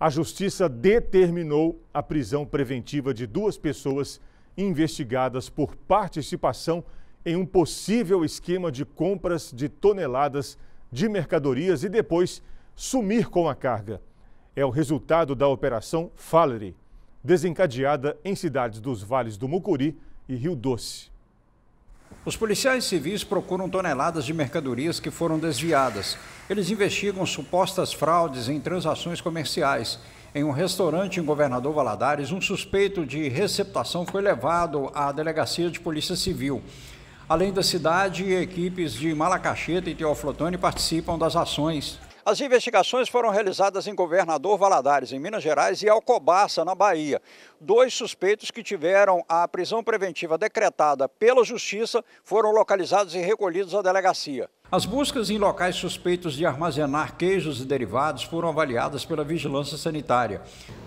a justiça determinou a prisão preventiva de duas pessoas investigadas por participação em um possível esquema de compras de toneladas de mercadorias e depois sumir com a carga. É o resultado da Operação Fallery, desencadeada em cidades dos vales do Mucuri e Rio Doce. Os policiais civis procuram toneladas de mercadorias que foram desviadas. Eles investigam supostas fraudes em transações comerciais. Em um restaurante em Governador Valadares, um suspeito de receptação foi levado à delegacia de Polícia Civil. Além da cidade, equipes de Malacacheta e Teoflotone participam das ações. As investigações foram realizadas em Governador Valadares, em Minas Gerais, e Alcobaça, na Bahia. Dois suspeitos que tiveram a prisão preventiva decretada pela Justiça foram localizados e recolhidos à delegacia. As buscas em locais suspeitos de armazenar queijos e derivados foram avaliadas pela Vigilância Sanitária.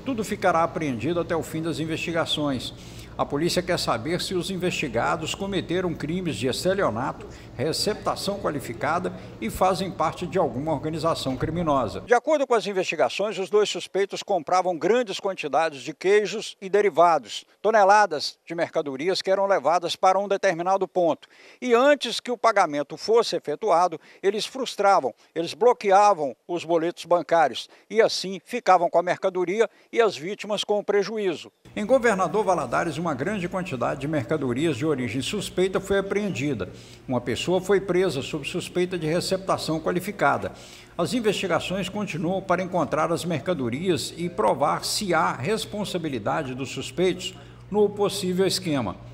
Tudo ficará apreendido até o fim das investigações. A polícia quer saber se os investigados cometeram crimes de estelionato, receptação qualificada e fazem parte de alguma organização criminosa. De acordo com as investigações, os dois suspeitos compravam grandes quantidades de queijos e derivados, toneladas de mercadorias que eram levadas para um determinado ponto. E antes que o pagamento fosse efetuado, eles frustravam, eles bloqueavam os boletos bancários e assim ficavam com a mercadoria e as vítimas com o prejuízo. Em Governador Valadares, uma grande quantidade de mercadorias de origem suspeita foi apreendida. Uma pessoa foi presa sob suspeita de receptação qualificada. As investigações continuam para encontrar as mercadorias e provar se há responsabilidade dos suspeitos no possível esquema.